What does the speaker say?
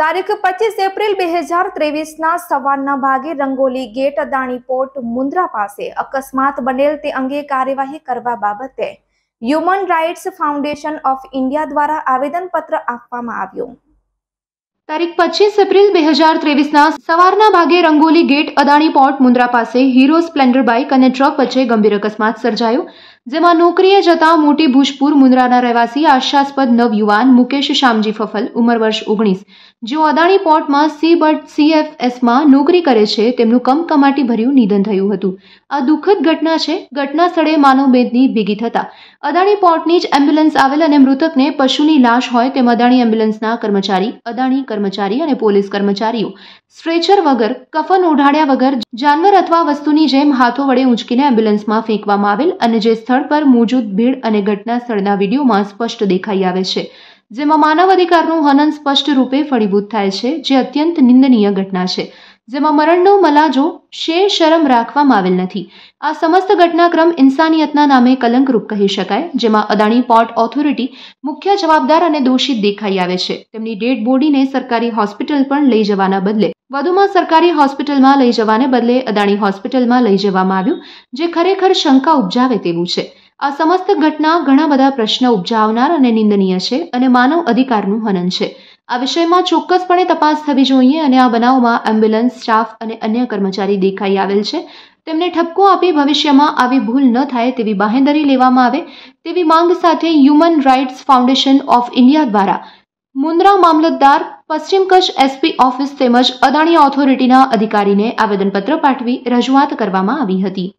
તારીખ પચીસ એપ્રિલ બે હજાર ત્રેવીસના સવારના ભાગે રંગોલી ગેટ અદાણી પોર્ટ મુન્દ્રા પાસે અકસ્માત બનેલ તે અંગે કાર્યવાહી કરવા બાબતે human rights foundation of India દ્વારા આવેદનપત્ર આપવામાં આવ્યું તારીખ પચીસ એપ્રિલ બે હજાર ત્રેવીસના સવારના ભાગે રંગોલી ગેટ અદાણી પોર્ટ મુન્દ્રા પાસે હીરો સ્પ્લેન્ડર બાઇક અને ટ્રક વચ્ચે ગંભીર અકસ્માત સર્જાયો જેમાં નોકરીએ જતા મોટી ભુજપુર મુન્દ્રાના રહેવાસી આશાસ્પદ નવયુવાન મુકેશ શામજી ફફલ ઉંમર વર્ષ ઓગણીસ જેઓ અદાણી પોર્ટમાં સી બર્ડ સીએફએસમાં નોકરી કરે છે તેમનું કમકમાટી ભર્યું નિધન થયું હતું આ દુઃખદ ઘટના છે ઘટના સ્થળે માનવભેદની ભેગી થતા અદાણી પોર્ટની જ એમ્બ્યુલન્સ આવેલ અને મૃતકને પશુની લાશ હોય તેમ અદાણી એમ્બ્યુલન્સના કર્મચારી અદાણી કર્મચારી અને પોલીસ કર્મચારીઓ સ્ટ્રેચર વગર કફન ઓઢાડ્યા વગર જાનવર અથવા વસ્તુની જેમ હાથો વડે ઉંચકીને એમ્બ્યુલન્સમાં ફેંકવામાં આવેલ અને જે સ્થળ પર મોજૂદ ભીડ અને ઘટના સ્થળના વિડીયોમાં સ્પષ્ટ દેખાઈ આવે છે જેમાં માનવ અધિકારનું હનન સ્પષ્ટ રૂપે ફળીભૂત થાય છે જે અત્યંત નિંદનીય ઘટના છે જેમાં મરણનો મલાજો શેર શરમ રાખવામાં આવેલ નથી આ સમસ્ત ઘટનાક્રમ ઇન્સાનિયતના નામે કલંકરૂપ કહી શકાય જેમાં અદાણી પોર્ટ ઓથોરિટી મુખ્ય જવાબદાર અને દોષિત દેખાઈ આવે છે તેમની ડેડ બોડીને સરકારી હોસ્પિટલ પણ લઈ જવાના બદલે વધુમાં સરકારી હોસ્પિટલમાં લઈ જવાને બદલે અદાણી હોસ્પિટલમાં લઈ જવામાં આવ્યું જે ખરેખર શંકા ઉપજાવે તેવું છે આ સમસ્ત ઘટના ઘણા બધા પ્રશ્ન ઉપજાવનાર અને નિંદનીય છે અને માનવ અધિકારનું હનન છે આ વિષયમાં ચોક્કસપણે તપાસ થવી જોઈએ અને આ બનાવમાં એમ્બ્યુલન્સ સ્ટાફ અને અન્ય કર્મચારી દેખાઈ આવેલ છે તેમને ઠપકો આપી ભવિષ્યમાં આવી ભૂલ ન થાય તેવી બાહેંધરી લેવામાં આવે તેવી માંગ સાથે human rights foundation of India દ્વારા મુન્દ્રા મામલતદાર પશ્ચિમ કચ્છ એસપી ઓફિસ તેમજ અદાણી ઓથોરિટીના અધિકારીને આવેદનપત્ર પાઠવી રજૂઆત કરવામાં આવી હતી